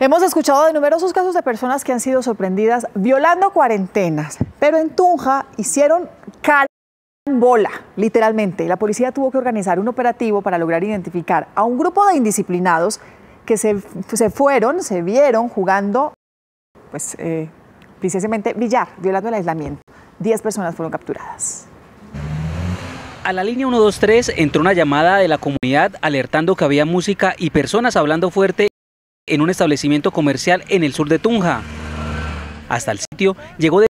Hemos escuchado de numerosos casos de personas que han sido sorprendidas violando cuarentenas, pero en Tunja hicieron cal bola, literalmente. La policía tuvo que organizar un operativo para lograr identificar a un grupo de indisciplinados que se, fueron, se vieron jugando, pues, eh, precisamente billar, violando el aislamiento. Diez personas fueron capturadas. A la línea 123 entró una llamada de la comunidad alertando que había música y personas hablando fuerte en un establecimiento comercial en el sur de Tunja. Hasta el sitio llegó de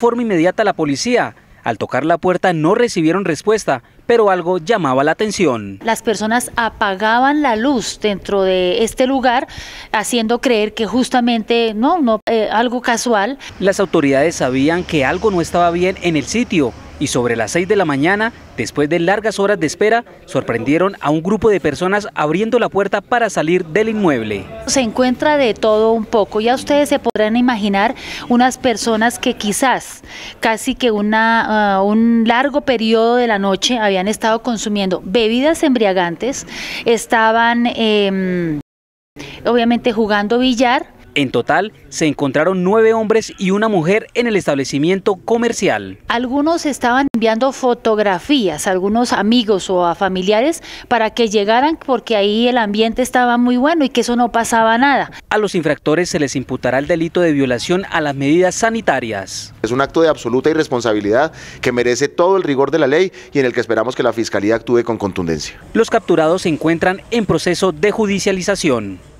forma inmediata la policía. Al tocar la puerta no recibieron respuesta, pero algo llamaba la atención. Las personas apagaban la luz dentro de este lugar, haciendo creer que justamente no, no, eh, algo casual. Las autoridades sabían que algo no estaba bien en el sitio, y sobre las 6 de la mañana, después de largas horas de espera, sorprendieron a un grupo de personas abriendo la puerta para salir del inmueble. Se encuentra de todo un poco, ya ustedes se podrán imaginar unas personas que quizás casi que ah, un largo periodo de la noche habían estado consumiendo bebidas embriagantes, estaban em, obviamente jugando billar, en total, se encontraron nueve hombres y una mujer en el establecimiento comercial. Algunos estaban enviando fotografías a algunos amigos o a familiares para que llegaran porque ahí el ambiente estaba muy bueno y que eso no pasaba nada. A los infractores se les imputará el delito de violación a las medidas sanitarias. Es un acto de absoluta irresponsabilidad que merece todo el rigor de la ley y en el que esperamos que la Fiscalía actúe con contundencia. Los capturados se encuentran en proceso de judicialización.